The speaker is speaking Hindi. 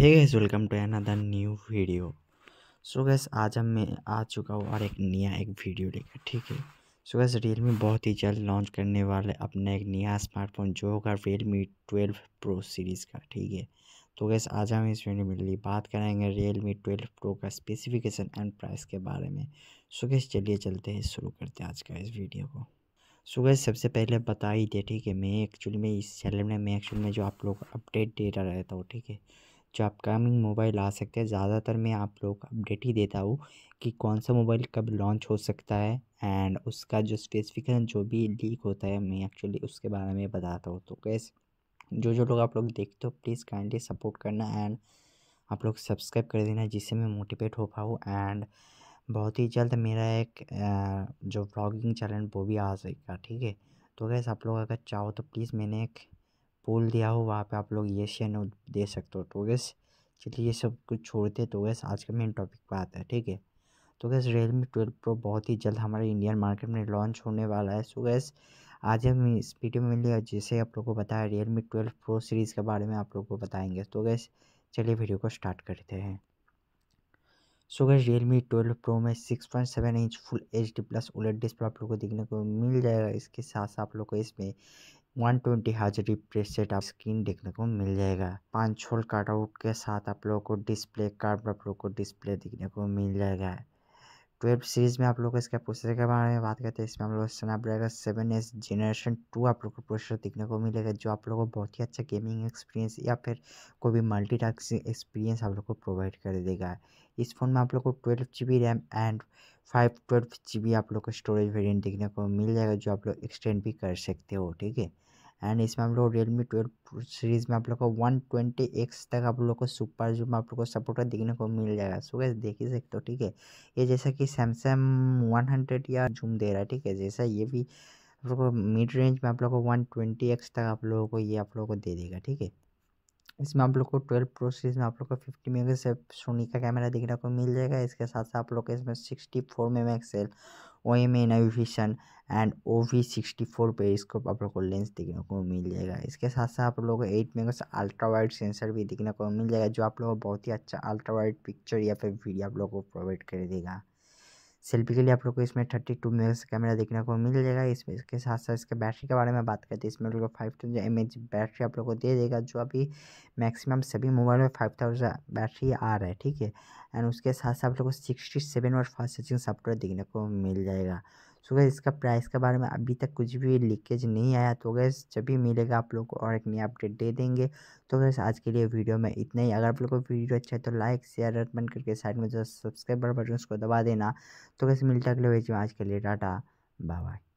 hey guys welcome to another new video so guys आज हम मैं आ चुका हूँ और एक नया एक वीडियो लेकर ठीक है सो गैस रियलमी बहुत ही जल्द लॉन्च करने वाले अपना एक नया स्मार्टफोन जो होगा रियलमी ट्वेल्व प्रो सीरीज़ का ठीक है तो गैस आज हम इस वीडियो में लिए बात करेंगे रियलमी ट्वेल्व प्रो का स्पेसिफिकेशन एंड प्राइस के बारे में सो गैस चलिए चलते हैं शुरू करते हैं आज का इस वीडियो को सो गैस सबसे पहले बता ही दे ठीक है मैं एक्चुअली में इस चैनल में मैं एक्चुअली में जो आप लोग अपडेट देता रहता हूँ ठीक है जो अपकमिंग मोबाइल आ सकते हैं ज़्यादातर मैं आप लोग को अपडेट ही देता हूँ कि कौन सा मोबाइल कब लॉन्च हो सकता है एंड उसका जो स्पेसिफिकेशन जो भी लीक होता है मैं एक्चुअली उसके बारे में बताता हूँ तो कैसे जो जो लोग आप लोग देखते हो प्लीज़ काइंडली सपोर्ट करना एंड आप लोग सब्सक्राइब कर देना जिससे मैं मोटिवेट हो पाऊँ एंड बहुत ही जल्द मेरा एक जो व्लॉगिंग चैनल वो भी आ जाएगा ठीक है तो गैस आप लोग अगर चाहो तो प्लीज़ मैंने एक पोल दिया हो वहाँ पे आप लोग ये शेयर नो दे सकते हो तो गैस चलिए ये सब कुछ छोड़ते तो गैस आज के मेन टॉपिक पर आता है ठीक है तो गैस रियलमी ट्वेल्व प्रो बहुत ही जल्द हमारे इंडियन मार्केट में लॉन्च होने वाला है सो गैस आज हम इस वीडियो में मिले जैसे आप लोग को बताया रियलमी ट्वेल्व प्रो सीरीज़ के बारे में आप लोग को बताएंगे तो गैस चलिए वीडियो को स्टार्ट करते हैं so guys Realme twelve pro में six point seven inch full H D plus OLED display आप लोग को देखने को मिल जाएगा इसके साथ साथ आप लोग को इसमें वन ट्वेंटी हज रिप्रेस सेट आप स्क्रीन देखने को मिल जाएगा पांच छोल कटआउट के साथ आप लोगों को डिस्प्ले कार्ड आप लोगों को डिस्प्ले देखने को मिल जाएगा ट्वेल्व सीरीज़ में आप लोग को इसका प्रोसेसर के बारे में बात करते हैं इसमें हम लोग Snapdragon seven S generation two आप लोग को प्रोसेसर देखने को मिलेगा जो आप लोगों को बहुत ही अच्छा गेमिंग एक्सपीरियंस या फिर कोई भी मल्टी एक्सपीरियंस आप लोग को प्रोवाइड कर देगा इस फ़ोन में आप लोग को twelve G B RAM and five twelve G B आप लोग को स्टोरेज वेरियंट देखने को मिल जाएगा जो आप लोग एक्सटेंड भी कर सकते हो ठीक है एंड इसमें हम लोग रियलमी ट्वेल्व सीरीज़ में आप लोग को वन ट्वेंटी एक्स तक आप लोग को सुपर जूम आप लोग को सपोर्ट देखने को मिल जाएगा सो गैस देख ही सकते हो ठीक है ये जैसा कि सैमसंग वन हंड्रेड या जूम दे रहा है ठीक है जैसा ये भी आप लोग को मिड रेंज में आप लोग को वन ट्वेंटी एक्स तक आप लोगों को ये आप लोगों को दे देगा ठीक है इसमें आप लोग को ट्वेल्व प्रो सीरीज में आप लोग को फिफ्टी मेगा सोनी का कैमरा देखने को मिल जाएगा इसके साथ साथ आप लोग को इसमें sixty four megapixel O M A नाइविशन and O V sixty four periscope आप लोग को लेंस देखने को मिल जाएगा इसके साथ साथ आप लोग को eight mega ultra wide sensor भी देखने को मिल जाएगा जो आप लोगों को बहुत ही अच्छा अल्ट्रा वाइड पिक्चर या फिर वीडियो आप लोग को प्रोवाइड कर देगा सेल्फी के लिए आप लोग को इसमें थर्टी टू मेगा कैमरा देखने को मिल जाएगा इसमें इसके साथ साथ इसके बैटरी के बारे में बात करते हैं इसमें लोग five thousand M H battery आप लोग को दे देगा जो अभी मैक्सिमम सभी मोबाइल में फाइव थाउजेंड बैटरी आ रहा है ठीक है एंड उसके साथ साथ आप लोग को सिक्सटी सेवन और फास्ट चार्जिंग सॉफ्टवेयर देखने को मिल जाएगा सो गैस इसका प्राइस के बारे में अभी तक कुछ भी लीकेज नहीं आया तो गैस जब भी मिलेगा आप लोग को और एक नई अपडेट दे देंगे तो गैस आज के लिए वीडियो में इतना ही अगर आप लोगों को वीडियो अच्छा है तो लाइक शेयर बन करके साइड में जो सब्सक्राइबर बटन उसको दबा देना तो गैस मिलता अगले वीडियो में आज के लिए डाटा बाय बाय